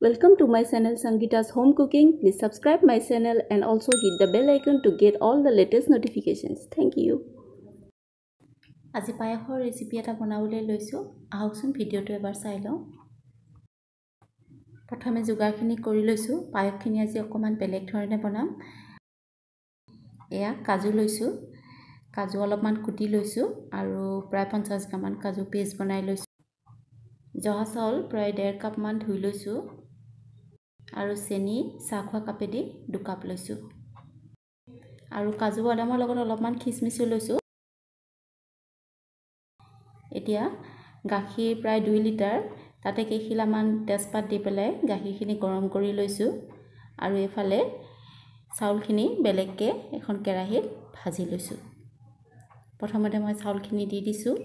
Welcome to my channel Sangita's Home Cooking. Please subscribe my channel and also hit the bell icon to get all the latest notifications. Thank you. আজি পায়সৰ recipe এটা বনাবলৈ লৈছোঁ আহকচোন ভিডিঅ'টো এবাৰ চাই লওঁ প্ৰথমে যোগাৰখিনি কৰি লৈছোঁ পায়সখিনি আজি অকণমান বেলেগ ধৰণে বনাম এয়া কাজু লৈছোঁ কাজু অলপমান কুটি লৈছোঁ আৰু প্ৰায় পঞ্চাছ গ্ৰামমান কাজু পেষ্ট বনাই লৈছোঁ জহা চাউল প্ৰায় ডেৰ কাপমান ধুই লৈছোঁ আৰু চেনি চাহ খোৱা কাপেদি দুকাপ লৈছোঁ আৰু কাজু বাদামৰ লগত অলপমান খিচমিচো লৈছোঁ এতিয়া গাখীৰ প্ৰায় দুই লিটাৰ তাতে কেইখিলামান তেজপাত দি পেলাই গাখীৰখিনি গৰম কৰি লৈছোঁ আৰু এইফালে চাউলখিনি বেলেগকৈ এখন কেৰাহীত ভাজি লৈছোঁ প্ৰথমতে মই চাউলখিনি দি দিছোঁ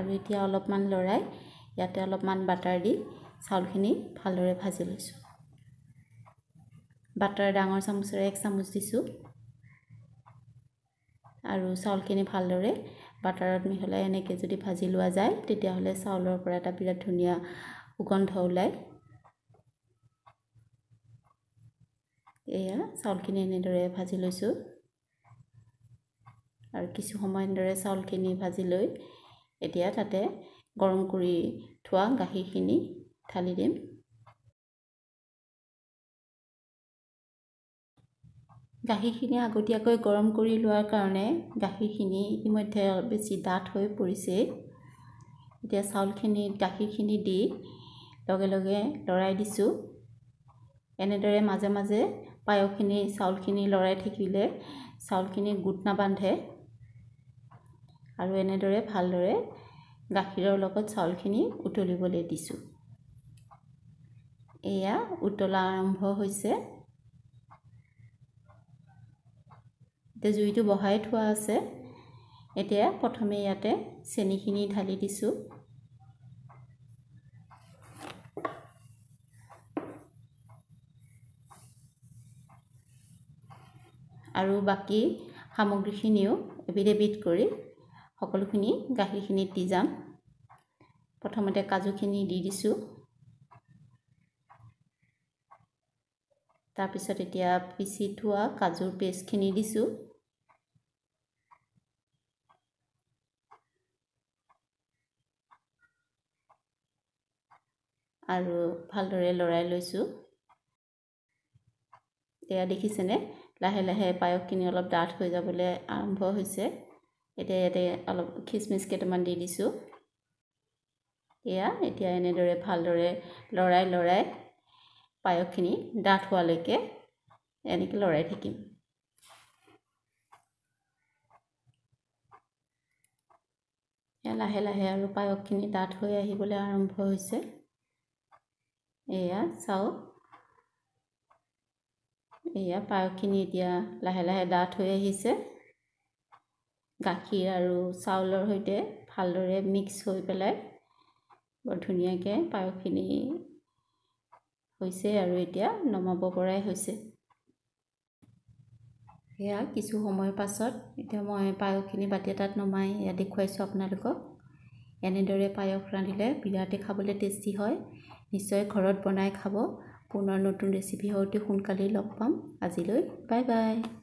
আৰু এতিয়া অলপমান লৰাই ইয়াতে অলপমান বাটাৰ দি চাউলখিনি ভালদৰে ভাজি লৈছোঁ বাটাৰ ডাঙৰ চামুচেৰে এক চামুচ দিছোঁ আৰু চাউলখিনি ভালদৰে বাটাৰত মিহলাই এনেকৈ যদি ভাজি লোৱা যায় তেতিয়াহ'লে চাউলৰ পৰা এটা বিৰাট ধুনীয়া সুগন্ধ ওলায় এয়া চাউলখিনি এনেদৰে ভাজি লৈছোঁ আৰু কিছু সময় এনেদৰে চাউলখিনি ভাজি লৈ এতিয়া তাতে গৰম কৰি থোৱা গাখীৰখিনি ঢালি দিম গাখীৰখিনি আগতীয়াকৈ গৰম কৰি লোৱাৰ কাৰণে গাখীৰখিনি ইতিমধ্যে বেছি ডাঠ হৈ পৰিছেই এতিয়া চাউলখিনি গাখীৰখিনি দি লগে লগে লৰাই দিছোঁ এনেদৰে মাজে মাজে পায়সখিনি চাউলখিনি লৰাই থাকিলে চাউলখিনি গোট নাবান্ধে আৰু এনেদৰে ভালদৰে গাখীৰৰ লগত চাউলখিনি উতলিবলৈ দিছোঁ এয়া উতলা আৰম্ভ হৈছে এতিয়া জুইটো বহাই থোৱা আছে এতিয়া প্ৰথমে ইয়াতে চেনিখিনি ঢালি দিছোঁ আৰু বাকী সামগ্ৰীখিনিও এবিধ এবিধ কৰি সকলোখিনি গাখীৰখিনিত দি যাম প্ৰথমতে কাজুখিনি দি দিছোঁ তাৰপিছত এতিয়া পিচি থোৱা কাজুৰ পেষ্টখিনি দিছোঁ আৰু ভালদৰে লৰাই লৈছোঁ এয়া দেখিছেনে লাহে লাহে পায়সখিনি অলপ ডাঠ হৈ যাবলৈ আৰম্ভ হৈছে এতিয়া ইয়াতে অলপ খিচমিচ কেইটামান দি দিছোঁ এয়া এতিয়া এনেদৰে ভালদৰে লৰাই লৰাই পায়সখিনি ডাঠ হোৱালৈকে এনেকৈ লৰাই থাকিম এয়া লাহে লাহে আৰু পায়সখিনি ডাঠ হৈ আহিবলৈ আৰম্ভ হৈছে এয়া চাওক এয়া পায়সখিনি এতিয়া লাহে লাহে ডাঠ হৈ আহিছে গাখীৰ আৰু চাউলৰ সৈতে ভালদৰে মিক্স হৈ পেলাই বৰ ধুনীয়াকৈ পায়সখিনি হৈছে আৰু এতিয়া নমাব পৰাই হৈছে সেয়া কিছু সময়ৰ পাছত এতিয়া মই পায়সখিনি বাতি এটাত নমাই এয়া দেখুৱাইছোঁ আপোনালোকক এনেদৰে পায়স ৰান্ধিলে বিৰাটেই খাবলৈ টেষ্টি হয় নিশ্চয় ঘৰত বনাই খাব পুনৰ নতুন ৰেচিপি হওঁতে সোনকালেই লগ পাম আজিলৈ বাই বাই